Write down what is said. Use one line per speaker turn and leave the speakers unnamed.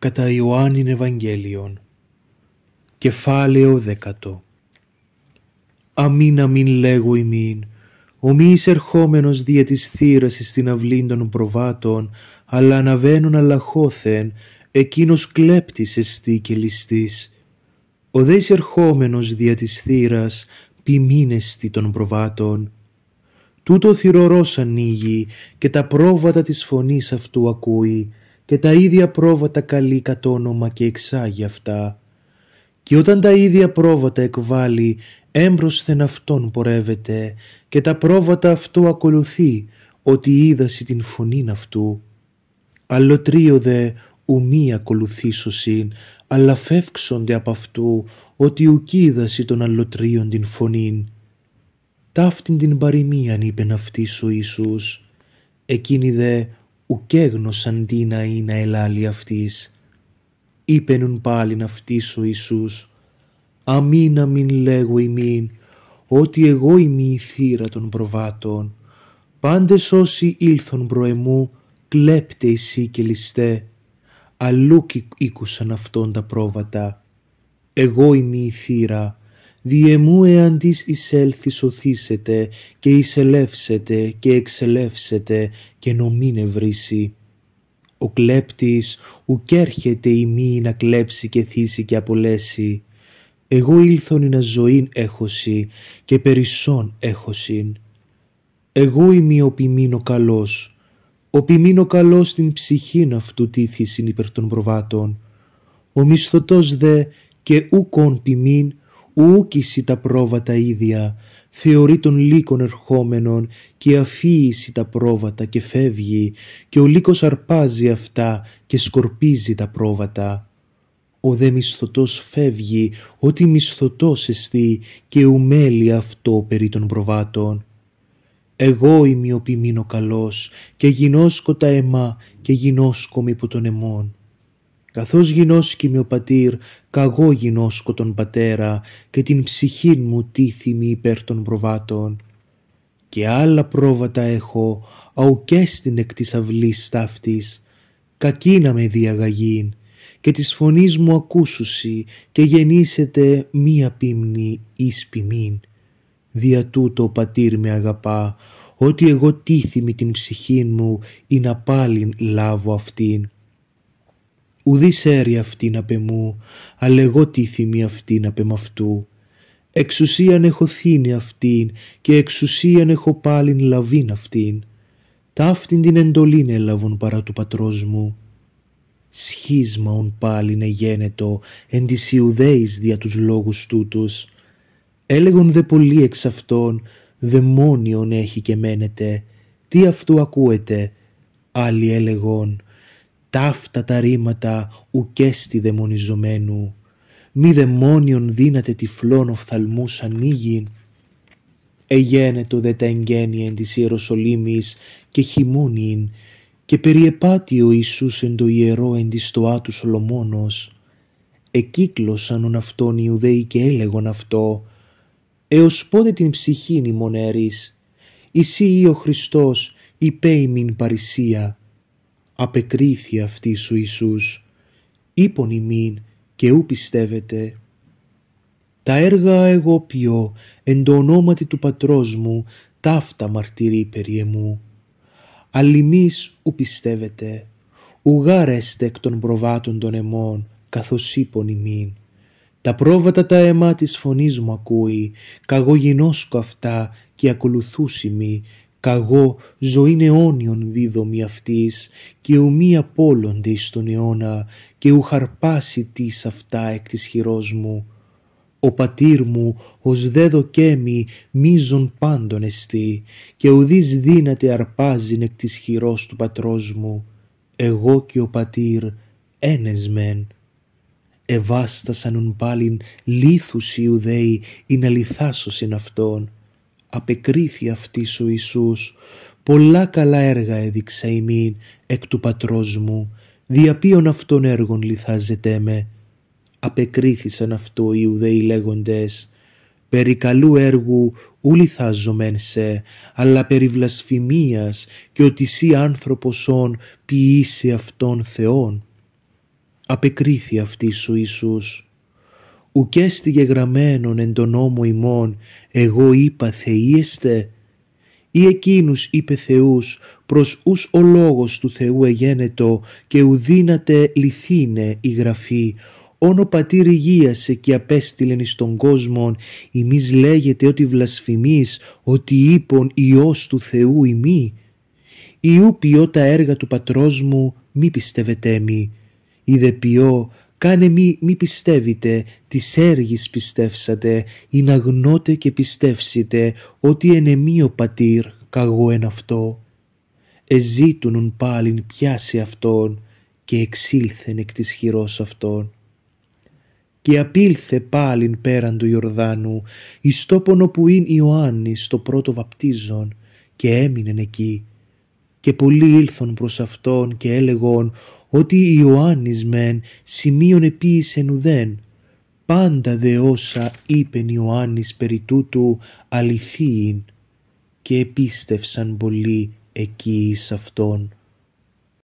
κατά Ιωάννην Ευαγγέλιον. Κεφάλαιο δέκατο. Αμήν αμήν λέγω ημίν, ο μη εισερχόμενος δια της θύρας στην αυλήν των προβάτων, αλλά αναβαίνουν αλλαχώθεν, εκείνος κλέπτης εστί και ληστής. Ο δε εισερχόμενος δια της θύρας, ποιμήνεστη των προβάτων. Τούτο θυρωρός ανοίγει και τα πρόβατα της φωνής αυτού ακούει, και τα ίδια πρόβατα καλεί κατ' όνομα και εξάγει αυτά. Και όταν τα ίδια πρόβατα εκβάλλει, έμπροσθεν αυτόν πορεύεται και τα πρόβατα αυτού ακολουθεί, ότι είδασι την φωνήν αυτού. δε, ουμή ακολουθήσωσιν, αλλά φεύξονται από αυτού, ότι ουκίδασι των αλλοτρίων την φωνήν. Ταύτην την παροιμίαν είπεν αυτής ο Ιησούς. Εκείνη δε ουκ τι να είναι ελάλη αυτής. πάλι πάλιν αυτής ο Ιησούς, αμήν αμήν λέγω ημίν, ότι εγώ είμαι η θύρα των προβάτων. Πάντες όσοι ήλθον προεμού, κλέπτε εσύ και ληστέ. Αλλού οίκουσαν αυτόν τα πρόβατα. Εγώ είμαι η θύρα, διεμού εάν της εισέλθει σωθήσετε και εισελεύσετε και εξελεύσετε και νομήν ευρύσει. Ο κλέπτης ουκ έρχεται η μη να κλέψει και θύσει και απολέσει. Εγώ ήλθον να ζωήν έχωση και περισσόν έχωσιν. Εγώ είμαι ο ποιμήν καλός. Ο ποιμήν ο καλός την ψυχήν αυτού τίθησιν υπερ των προβάτων. Ο μισθωτός δε και ούκον ποιμήν ούκηση τα πρόβατα ίδια, θεωρεί τον λύκον ερχόμενον και αφίηση τα πρόβατα και φεύγει και ο λύκος αρπάζει αυτά και σκορπίζει τα πρόβατα. Ο δε μισθωτός φεύγει, ότι μισθωτός εστί και ουμέλει αυτό περί των προβάτων. Εγώ είμαι ο καλός και γινώσκω τα αιμά και γινώσκομαι υπό τον αιμόν. Καθώς γινώσκει με ο πατήρ, καγώ γινώσκω τον πατέρα και την ψυχή μου τίθιμη υπέρ των προβάτων. Και άλλα πρόβατα έχω, αουκέστην εκ της αυλής ταύτης, κακίνα με διαγαγήν, και της φωνής μου ακούσουσι και γεννήσετε μία πίμνη εις ποιμήν. Δια τούτο ο πατήρ με αγαπά, ότι εγώ τίθιμη την ψυχήν μου, ή να πάλιν λάβω αυτήν ουδή έρει αυτήν να πεμού, αλλά εγώ θυμή αυτήν πεμ' αυτού. Εξουσίαν έχω θύνη αυτήν και εξουσίαν έχω πάλιν λαβήν αυτήν. αυτήν την εντολήν έλαβον παρά του πατρός μου. Σχίσμα ον πάλιν εγένετο εν της Ιουδαίης δια τους λόγους τούτους. Έλεγον δε πολύ εξ αυτών, δαιμόνιον έχει και μένετε. Τι αυτού ακούετε, Άλλοι έλεγον, ταύτα τα ρήματα ουκέστη δαιμονιζομένου, μη δαιμόνιον δύνατε τυφλών οφθαλμούς ανοίγει. Εγένετο δε τα εγγένεια εν της Ιεροσολύμης και χυμούνιν. και περιεπάτιο ο Ιησούς εν το ιερό εν της στοά του Σολομόνος. Εκύκλωσαν ον αυτόν οι Ιουδαίοι και έλεγον αυτό «Έως πότε την ψυχήν ημονέρης, εις Ισύ ή ο Χριστός ημιν παρησία» απεκρίθη αυτή σου Ιησούς, ύπον ημίν και ού πιστεύετε. Τα έργα εγώ ποιώ, εν το ονόματι του πατρός μου, ταύτα μαρτυρεί περί εμού. Αλλημείς ου πιστεύετε, ουγάρεστε εκ των προβάτων των αιμών, καθώς ύπον ημίν. Τα πρόβατα τα αίμα της φωνής μου ακούει, καγωγινώσκω αυτά και ακολουθούσιμη Καγώ ζωήν αιώνιον δίδομη αυτής και ου μη απόλονται εις τον αιώνα και ου χαρπάσει της αυτά εκ της χειρός μου. Ο πατήρ μου ως δέδο κέμι μίζων πάντων εστί και ουδείς δύναται αρπάζειν εκ της χειρός του πατρός μου. Εγώ και ο πατήρ ένες Εβάστασαν ουν πάλιν λίθους Ιουδαίοι ειν αληθάσωσιν αυτών απεκρίθη αυτή σου Ιησούς, πολλά καλά έργα έδειξα ημίν εκ του πατρός μου, δια διαπίων αυτών έργων λιθάζεται με. Απεκρίθησαν αυτό οι Ιουδαίοι λέγοντες, περί καλού έργου ου λιθάζομεν σε, αλλά περί βλασφημίας και ότι σύ άνθρωπος όν ποιήσει αυτόν Θεόν. Απεκρίθη αυτή σου Ιησούς, ουκέστη γραμμένον εν τον νόμο ημών εγώ είπα θεΐεστε ή εκείνους είπε Θεούς προς ους ο λόγος του Θεού εγένετο και ουδύνατε λυθήνε η γραφή όνο πατήρ υγείασε και απέστειλεν εις τον κόσμον ημείς λέγεται ότι βλασφημείς ότι είπον Υιός του Θεού ημί Ιού ποιώ τα έργα του πατρός μου μη πιστεύετε μη. Είδε ποιώ κάνε μη, μη πιστεύετε, της έργης πιστεύσατε, ή να γνώτε και πιστεύσετε, ότι εν ο πατήρ καγό εν αυτό. Εζήτουνον πάλιν πιάσει αυτόν, και εξήλθεν εκ της χειρός αυτόν. Και απήλθε πάλιν πέραν του Ιορδάνου, εις τόπον όπου είναι Ιωάννης το πρώτο βαπτίζον, και έμεινε εκεί και πολλοί ήλθον προς αυτόν και έλεγον ότι Ιωάννης μεν σημείων επίησεν ουδέν. Πάντα δε όσα είπεν Ιωάννης περί τούτου αληθείν και επίστευσαν πολλοί εκεί εις αυτόν.